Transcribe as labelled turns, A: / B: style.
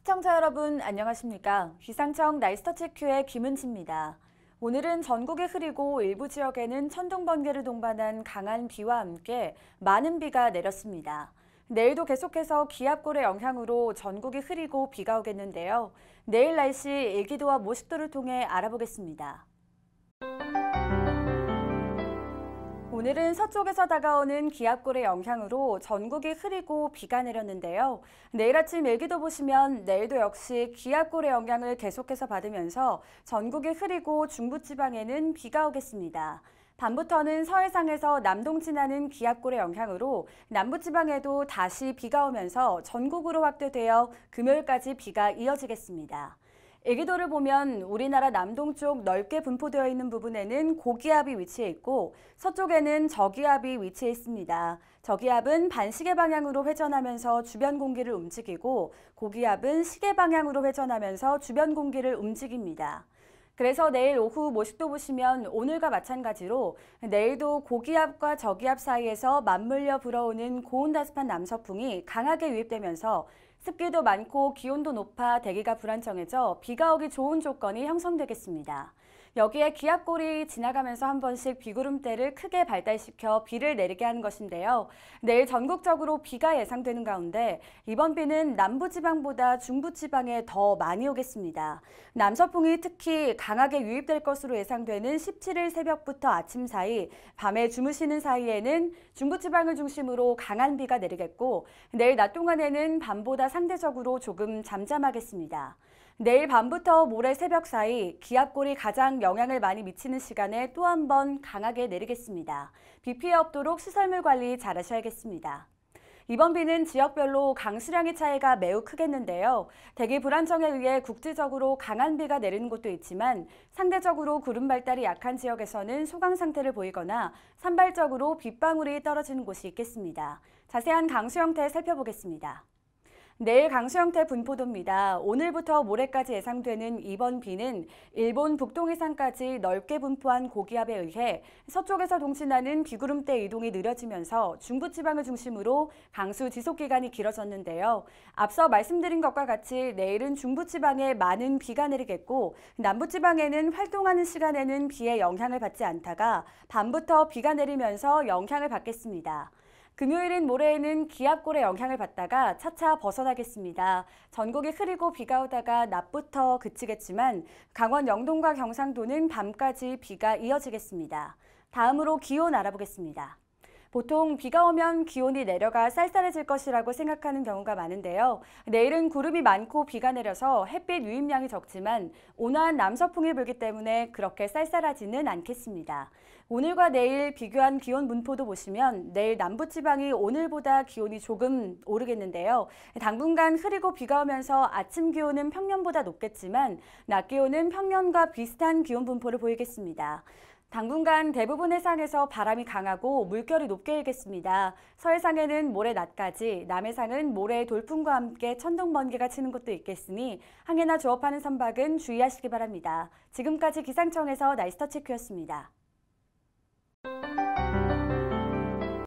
A: 시청자 여러분 안녕하십니까? 기상청 나이스터체큐의 김은지입니다. 오늘은 전국이 흐리고 일부 지역에는 천둥 번개를 동반한 강한 비와 함께 많은 비가 내렸습니다. 내일도 계속해서 기압골의 영향으로 전국이 흐리고 비가 오겠는데요. 내일 날씨 일기도와 모식도를 통해 알아보겠습니다. 오늘은 서쪽에서 다가오는 기압골의 영향으로 전국이 흐리고 비가 내렸는데요. 내일 아침 일기도 보시면 내일도 역시 기압골의 영향을 계속해서 받으면서 전국이 흐리고 중부지방에는 비가 오겠습니다. 밤부터는 서해상에서 남동 진하는 기압골의 영향으로 남부지방에도 다시 비가 오면서 전국으로 확대되어 금요일까지 비가 이어지겠습니다. 애기도를 보면 우리나라 남동쪽 넓게 분포되어 있는 부분에는 고기압이 위치해 있고 서쪽에는 저기압이 위치해 있습니다. 저기압은 반시계 방향으로 회전하면서 주변 공기를 움직이고 고기압은 시계 방향으로 회전하면서 주변 공기를 움직입니다. 그래서 내일 오후 모식도 보시면 오늘과 마찬가지로 내일도 고기압과 저기압 사이에서 맞물려 불어오는 고온다습한 남서풍이 강하게 유입되면서 습기도 많고 기온도 높아 대기가 불안정해져 비가 오기 좋은 조건이 형성되겠습니다. 여기에 기압골이 지나가면서 한 번씩 비구름대를 크게 발달시켜 비를 내리게 하는 것인데요. 내일 전국적으로 비가 예상되는 가운데 이번 비는 남부지방보다 중부지방에 더 많이 오겠습니다. 남서풍이 특히 강하게 유입될 것으로 예상되는 17일 새벽부터 아침 사이 밤에 주무시는 사이에는 중부지방을 중심으로 강한 비가 내리겠고 내일 낮 동안에는 밤보다 상대적으로 조금 잠잠하겠습니다. 내일 밤부터 모레 새벽 사이 기압골이 가장 영향을 많이 미치는 시간에 또 한 번 강하게 내리겠습니다. 비 피해 없도록 시설물 관리 잘 하셔야겠습니다. 이번 비는 지역별로 강수량의 차이가 매우 크겠는데요. 대기 불안정에 의해 국지적으로 강한 비가 내리는 곳도 있지만 상대적으로 구름 발달이 약한 지역에서는 소강 상태를 보이거나 산발적으로 빗방울이 떨어지는 곳이 있겠습니다. 자세한 강수 형태 살펴보겠습니다. 내일 강수 형태 분포도입니다. 오늘부터 모레까지 예상되는 이번 비는 일본 북동 해상까지 넓게 분포한 고기압에 의해 서쪽에서 동신하는 비구름대 이동이 느려지면서 중부지방을 중심으로 강수 지속기간이 길어졌는데요. 앞서 말씀드린 것과 같이 내일은 중부지방에 많은 비가 내리겠고 남부지방에는 활동하는 시간에는 비의 영향을 받지 않다가 밤부터 비가 내리면서 영향을 받겠습니다. 금요일인 모레에는 기압골의 영향을 받다가 차차 벗어나겠습니다. 전국이 흐리고 비가 오다가 낮부터 그치겠지만 강원 영동과 경상도는 밤까지 비가 이어지겠습니다. 다음으로 기온 알아보겠습니다. 보통 비가 오면 기온이 내려가 쌀쌀해질 것이라고 생각하는 경우가 많은데요. 내일은 구름이 많고 비가 내려서 햇빛 유입량이 적지만 온화한 남서풍이 불기 때문에 그렇게 쌀쌀하지는 않겠습니다. 오늘과 내일 비교한 기온 분포도 보시면 내일 남부지방이 오늘보다 기온이 조금 오르겠는데요. 당분간 흐리고 비가 오면서 아침 기온은 평년보다 높겠지만 낮 기온은 평년과 비슷한 기온 분포를 보이겠습니다. 당분간 대부분 해상에서 바람이 강하고 물결이 높게 일겠습니다. 서해상에는 모레 낮까지, 남해상은 모레 돌풍과 함께 천둥 번개가 치는 곳도 있겠으니 항해나 조업하는 선박은 주의하시기 바랍니다. 지금까지 기상청에서 날스터치크였습니다.